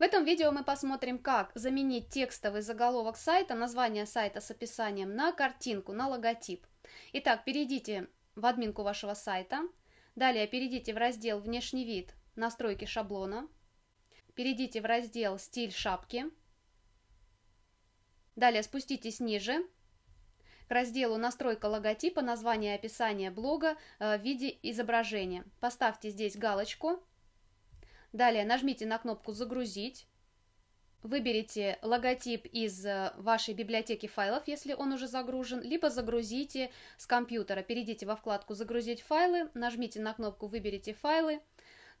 В этом видео мы посмотрим, как заменить текстовый заголовок сайта, название сайта с описанием на картинку, на логотип. Итак, перейдите в админку вашего сайта, далее перейдите в раздел «Внешний вид», «Настройки шаблона», перейдите в раздел «Стиль шапки», далее спуститесь ниже, к разделу «Настройка логотипа», название и описание блога э, в виде изображения. Поставьте здесь галочку Далее нажмите на кнопку «Загрузить». Выберите логотип из э, вашей библиотеки файлов, если он уже загружен, либо загрузите с компьютера. Перейдите во вкладку «Загрузить файлы», нажмите на кнопку «Выберите файлы».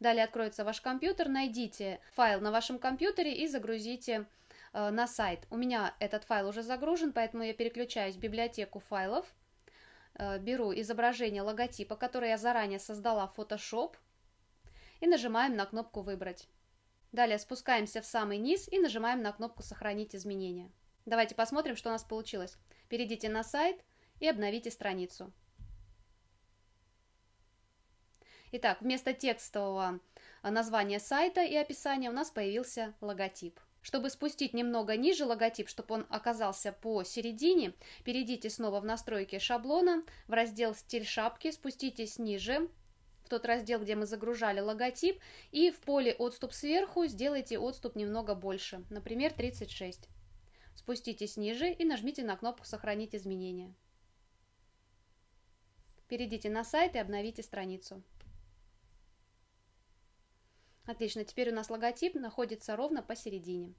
Далее откроется ваш компьютер, найдите файл на вашем компьютере и загрузите э, на сайт. У меня этот файл уже загружен, поэтому я переключаюсь в библиотеку файлов, э, беру изображение логотипа, которое я заранее создала в Photoshop – и нажимаем на кнопку «Выбрать». Далее спускаемся в самый низ и нажимаем на кнопку «Сохранить изменения». Давайте посмотрим, что у нас получилось. Перейдите на сайт и обновите страницу. Итак, вместо текстового названия сайта и описания у нас появился логотип. Чтобы спустить немного ниже логотип, чтобы он оказался посередине, перейдите снова в настройки шаблона, в раздел «Стиль шапки», спуститесь ниже, в тот раздел, где мы загружали логотип, и в поле «Отступ сверху» сделайте отступ немного больше, например, 36. Спуститесь ниже и нажмите на кнопку «Сохранить изменения». Перейдите на сайт и обновите страницу. Отлично, теперь у нас логотип находится ровно посередине.